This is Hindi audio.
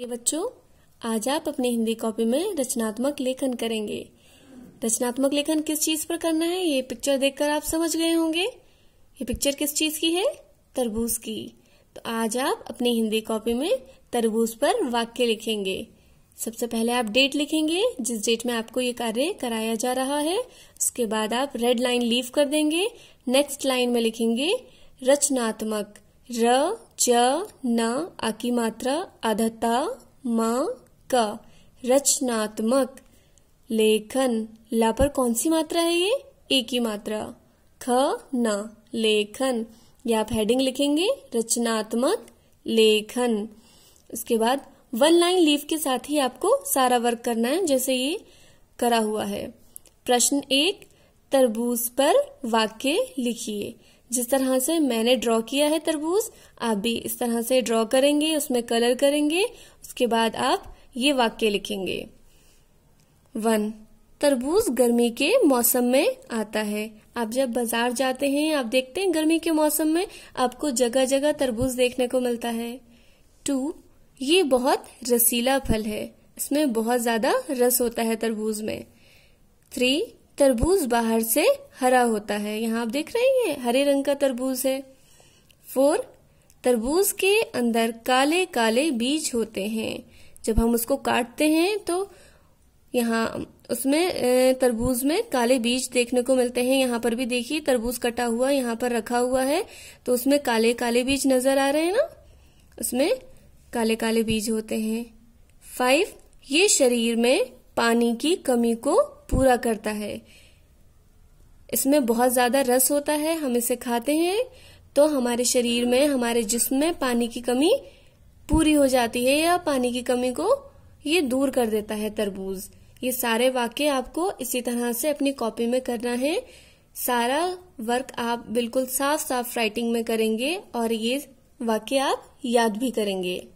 ये बच्चों आज आप अपने हिंदी कॉपी में रचनात्मक लेखन करेंगे रचनात्मक लेखन किस चीज पर करना है ये पिक्चर देखकर आप समझ गए होंगे ये पिक्चर किस चीज की है तरबूज की तो आज आप अपनी हिंदी कॉपी में तरबूज पर वाक्य लिखेंगे सबसे पहले आप डेट लिखेंगे जिस डेट में आपको ये कार्य कराया जा रहा है उसके बाद आप रेड लाइन लीव कर देंगे नेक्स्ट लाइन में लिखेंगे रचनात्मक र च न आकी मात्रा अधता म क रचनात्मक लेखन ला पर कौन सी मात्रा है ये ए की मात्रा ख न लेखन या आप हेडिंग लिखेंगे रचनात्मक लेखन उसके बाद वन लाइन लीव के साथ ही आपको सारा वर्क करना है जैसे ये करा हुआ है प्रश्न एक तरबूज पर वाक्य लिखिए जिस तरह से मैंने ड्रॉ किया है तरबूज आप भी इस तरह से ड्रॉ करेंगे उसमें कलर करेंगे उसके बाद आप ये वाक्य लिखेंगे वन तरबूज गर्मी के मौसम में आता है आप जब बाजार जाते हैं आप देखते हैं गर्मी के मौसम में आपको जगह जगह तरबूज देखने को मिलता है टू ये बहुत रसीला फल है इसमें बहुत ज्यादा रस होता है तरबूज में थ्री तरबूज बाहर से हरा होता है यहाँ आप देख रहे हैं हरे रंग का तरबूज है फोर तरबूज के अंदर काले काले बीज होते हैं जब हम उसको काटते हैं तो यहाँ उसमें तरबूज में काले बीज देखने को मिलते हैं यहाँ पर भी देखिए तरबूज कटा हुआ यहाँ पर रखा हुआ है तो उसमें काले काले बीज नजर आ रहे हैं ना उसमें काले काले बीज होते हैं फाइव ये शरीर में पानी की कमी को पूरा करता है इसमें बहुत ज़्यादा रस होता है हम इसे खाते हैं तो हमारे शरीर में हमारे जिस्म में पानी की कमी पूरी हो जाती है या पानी की कमी को ये दूर कर देता है तरबूज ये सारे वाक्य आपको इसी तरह से अपनी कॉपी में करना है सारा वर्क आप बिल्कुल साफ साफ राइटिंग में करेंगे और ये वाक्य आप याद भी करेंगे